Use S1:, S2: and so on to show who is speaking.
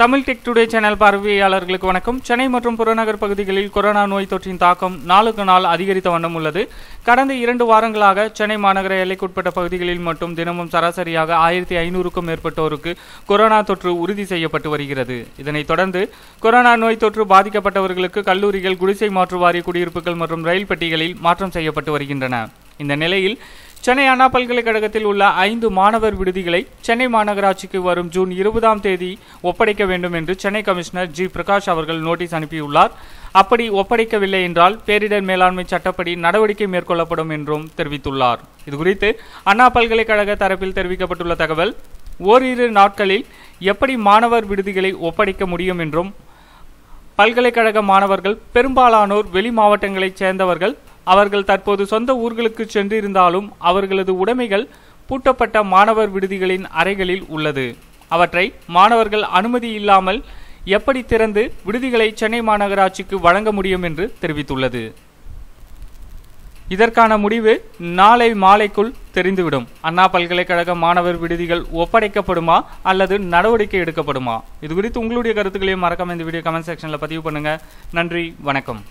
S1: Tamil tech today channel பார்வையாளர்களுக்கு வணக்கம் சென்னை மற்றும் புறநகர் பகுதிகளில் கொரோனா நோய் தொற்றின் தாக்கம் நாளுக்கு நாள் அதிகரித்த வண்ணம் உள்ளது கடந்த இரண்டு வாரங்களாக சென்னை மாநகர எல்லைக்குட்பட்ட பகுதிகளில் மட்டும் தினமும் சராசரியாக ஆயிரத்தி ஐநூறுக்கும் மேற்பட்டோருக்கு கொரோனா தொற்று உறுதி செய்யப்பட்டு வருகிறது இதனைத் தொடர்ந்து கொரோனா நோய் தொற்று பாதிக்கப்பட்டவர்களுக்கு கல்லூரிகள் குடிசை மாற்று வாரிய குடியிருப்புகள் மற்றும் ரயில் பெட்டிகளில் மாற்றம் செய்யப்பட்டு வருகின்றன இந்த நிலையில் சென்னை அண்ணா பல்கலைக்கழகத்தில் உள்ள ஐந்து மாணவர் விடுதிகளை சென்னை மாநகராட்சிக்கு வரும் ஜூன் இருபதாம் தேதி ஒப்படைக்க வேண்டும் என்று சென்னை கமிஷனர் ஜி பிரகாஷ் அவர்கள் நோட்டீஸ் அனுப்பியுள்ளார் அப்படி ஒப்படைக்கவில்லை என்றால் பேரிடர் மேலாண்மை சட்டப்படி நடவடிக்கை மேற்கொள்ளப்படும் என்றும் தெரிவித்துள்ளார் இதுகுறித்து அண்ணா பல்கலைக்கழக தரப்பில் தெரிவிக்கப்பட்டுள்ள தகவல் ஓரிரு நாட்களில் எப்படி மாணவர் விடுதிகளை ஒப்படைக்க முடியும் என்றும் பல்கலைக்கழக மாணவர்கள் பெரும்பாலானோர் வெளி மாவட்டங்களைச் சேர்ந்தவர்கள் அவர்கள் தற்போது சொந்த ஊர்களுக்கு சென்றிருந்தாலும் அவர்களது உடைமைகள் பூட்டப்பட்ட மாணவர் விடுதிகளின் அறைகளில் உள்ளது அவற்றை மாணவர்கள் அனுமதி இல்லாமல் எப்படி திறந்து விடுதிகளை சென்னை மாநகராட்சிக்கு வழங்க முடியும் என்று தெரிவித்துள்ளது இதற்கான முடிவு நாளை மாலைக்குள் தெரிந்துவிடும் அண்ணா பல்கலைக்கழக மாணவர் விடுதிகள் ஒப்படைக்கப்படுமா அல்லது நடவடிக்கை எடுக்கப்படுமா இது குறித்து உங்களுடைய கருத்துக்களையும் மறக்காம இந்த வீடியோ கமெண்ட் செக்ஷனில் பதிவு பண்ணுங்கள் நன்றி வணக்கம்